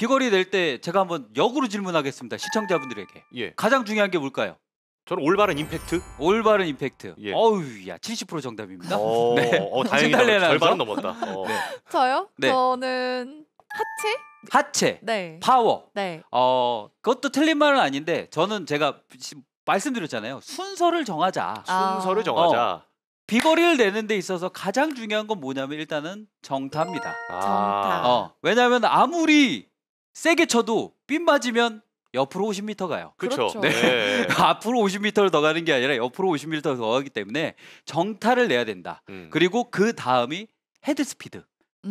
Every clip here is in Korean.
비거리 될 때 제가 한번 역으로 질문하겠습니다. 시청자분들에게. 예. 가장 중요한 게 뭘까요? 저는 올바른 임팩트. 올바른 임팩트. 예. 어우, 야, 70% 정답입니다. 어, 네. 어, 다행이다. 절반은 넘었다. 어. 네. 저요? 네. 저는 하체? 하체. 네. 파워. 네. 어, 그것도 틀린 말은 아닌데 저는 제가 말씀드렸잖아요. 순서를 정하자. 아. 순서를 정하자. 어. 비거리를 내는 데 있어서 가장 중요한 건 뭐냐면 일단은 정타입니다. 정타. 아. 어, 왜냐하면 아무리 세게 쳐도 핀 맞으면 옆으로 50m 가요. 그렇죠. 그 네. 네. 앞으로 50m를 더 가는 게 아니라 옆으로 50m를 더 가기 때문에 정타를 내야 된다. 음. 그리고 그 다음이 헤드 스피드.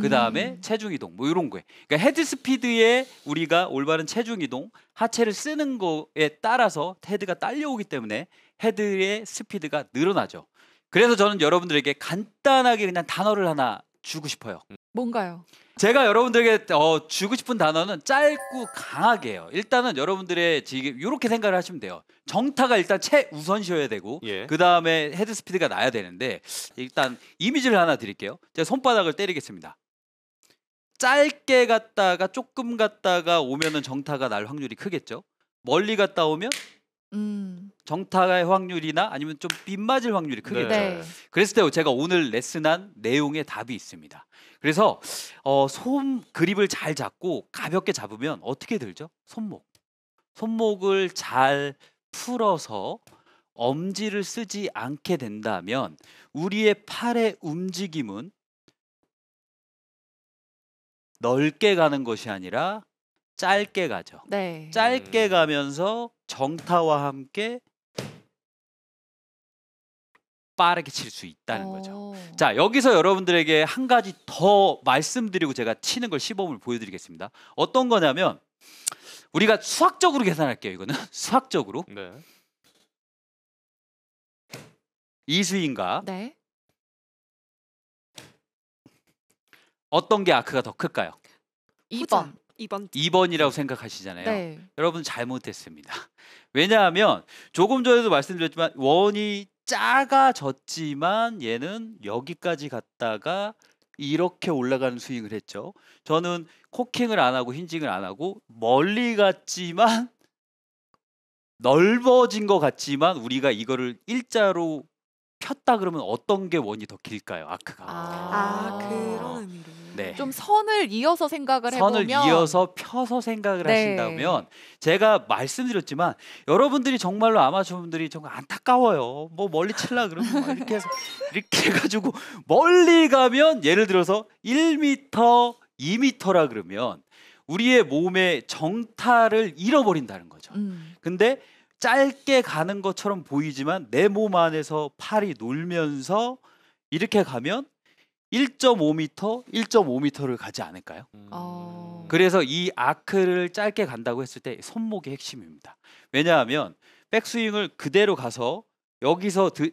그 다음에 음. 체중 이동 뭐 이런 거에 그러니까 헤드 스피드에 우리가 올바른 체중 이동 하체를 쓰는 거에 따라서 헤드가 딸려오기 때문에 헤드의 스피드가 늘어나죠. 그래서 저는 여러분들에게 간단하게 그냥 단어를 하나 주고 싶어요. 뭔가요? 제가 여러분들에게 어, 주고 싶은 단어는 짧고 강하게요. 일단은 여러분들의 지금 이렇게 생각을 하시면 돼요. 정타가 일단 최우선시여야 되고 예. 그 다음에 헤드 스피드가 나야 되는데 일단 이미지를 하나 드릴게요. 제가 손바닥을 때리겠습니다. 짧게 갔다가 조금 갔다가 오면은 정타가 날 확률이 크겠죠. 멀리 갔다 오면 음. 정타의 확률이나 아니면 좀 빗맞을 확률이 크겠죠. 네. 그랬을 때 제가 오늘 레슨한 내용의 답이 있습니다. 그래서 어, 손 그립을 잘 잡고 가볍게 잡으면 어떻게 들죠? 손목. 손목을 잘 풀어서 엄지를 쓰지 않게 된다면 우리의 팔의 움직임은 넓게 가는 것이 아니라 짧게 가죠. 네. 짧게 음. 가면서 정타와 함께 빠르게 칠 수 있다는 오. 거죠. 자 여기서 여러분들에게 한 가지 더 말씀드리고 제가 치는 걸 시범을 보여드리겠습니다. 어떤 거냐면 우리가 수학적으로 계산할게요. 이거는 수학적으로 네. 이수인가 네. 어떤 게 아크가 더 클까요? 2번. 2번. 2번이라고 생각하시잖아요. 네. 여러분 잘못했습니다. 왜냐하면 조금 전에도 말씀드렸지만 원이 작아졌지만 얘는 여기까지 갔다가 이렇게 올라가는 스윙을 했죠. 저는 코킹을 안 하고 힌징을 안 하고 멀리 갔지만 넓어진 것 같지만 우리가 이거를 일자로 폈다 그러면 어떤 게 원이 더 길까요? 아크가. 아, 아 그런 의미로. 네. 좀 선을 이어서 생각을 선을 해보면 선을 이어서 펴서 생각을 네. 하신다면 제가 말씀드렸지만 여러분들이 정말로 아마추어분들이 정말 안타까워요. 뭐 멀리 칠라 그러면 이렇게 해서 이렇게 해가지고 멀리 가면 예를 들어서 1미터, 2미터라 그러면 우리의 몸의 정타를 잃어버린다는 거죠. 음. 근데 짧게 가는 것처럼 보이지만 내 몸 안에서 팔이 놀면서 이렇게 가면 1 5미터1 5미터를 가지 않을까요? 음. 아. 그래서 이 아크를 짧게 간다고 했을 때 손목이 핵심입니다. 왜냐하면 백스윙을 그대로 가서 여기서 드,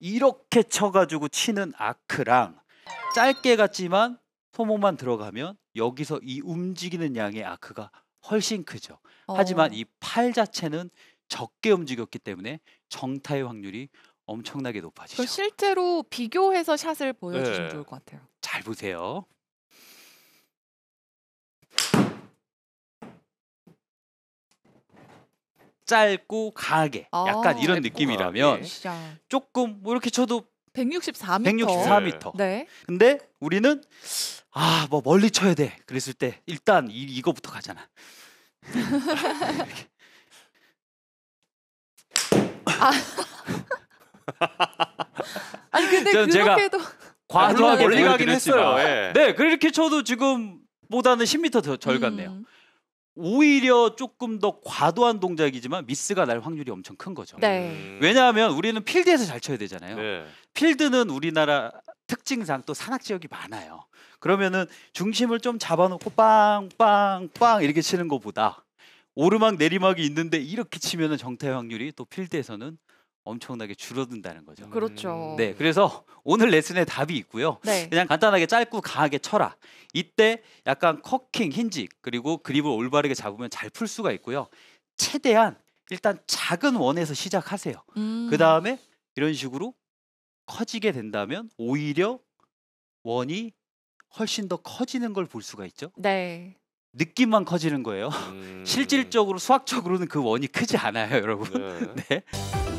이렇게 쳐가지고 치는 아크랑 짧게 갔지만 손목만 들어가면 여기서 이 움직이는 양의 아크가 훨씬 크죠. 어... 하지만 이 팔 자체는 적게 움직였기 때문에 정타의 확률이 엄청나게 높아지죠. 실제로 비교해서 샷을 보여주시면 네. 좋을 것 같아요. 잘 보세요. 짧고 강하게 아, 약간 이런 느낌이라면 네. 조금 뭐 이렇게 쳐도 164m. 164m. 네. 근데 우리는 아 뭐 멀리 쳐야 돼. 그랬을 때 일단 이, 이거부터 가잖아. 아. 아니 근데 그렇게도 과도하게 멀리 가긴 했어요. 예. 네, 그렇게 쳐도 지금보다는 10m 더절같네요 음. 오히려 조금 더 과도한 동작이지만 미스가 날 확률이 엄청 큰 거죠. 네. 음. 왜냐하면 우리는 필드에서 잘 쳐야 되잖아요. 네. 필드는 우리나라 특징상 또 산악 지역이 많아요. 그러면은 중심을 좀 잡아놓고 빵빵빵 이렇게 치는 것보다 오르막 내리막이 있는데 이렇게 치면은 정타 확률이 또 필드에서는 엄청나게 줄어든다는 거죠. 음. 그렇죠. 네, 그래서 오늘 레슨의 답이 있고요. 네. 그냥 간단하게 짧고 강하게 쳐라. 이때 약간 커킹, 힌지 그리고 그립을 올바르게 잡으면 잘 풀 수가 있고요. 최대한 일단 작은 원에서 시작하세요. 음. 그 다음에 이런 식으로 커지게 된다면 오히려 원이 훨씬 더 커지는 걸 볼 수가 있죠. 네. 느낌만 커지는 거예요. 음. 실질적으로 수학적으로는 그 원이 크지 않아요, 여러분. 네. 네.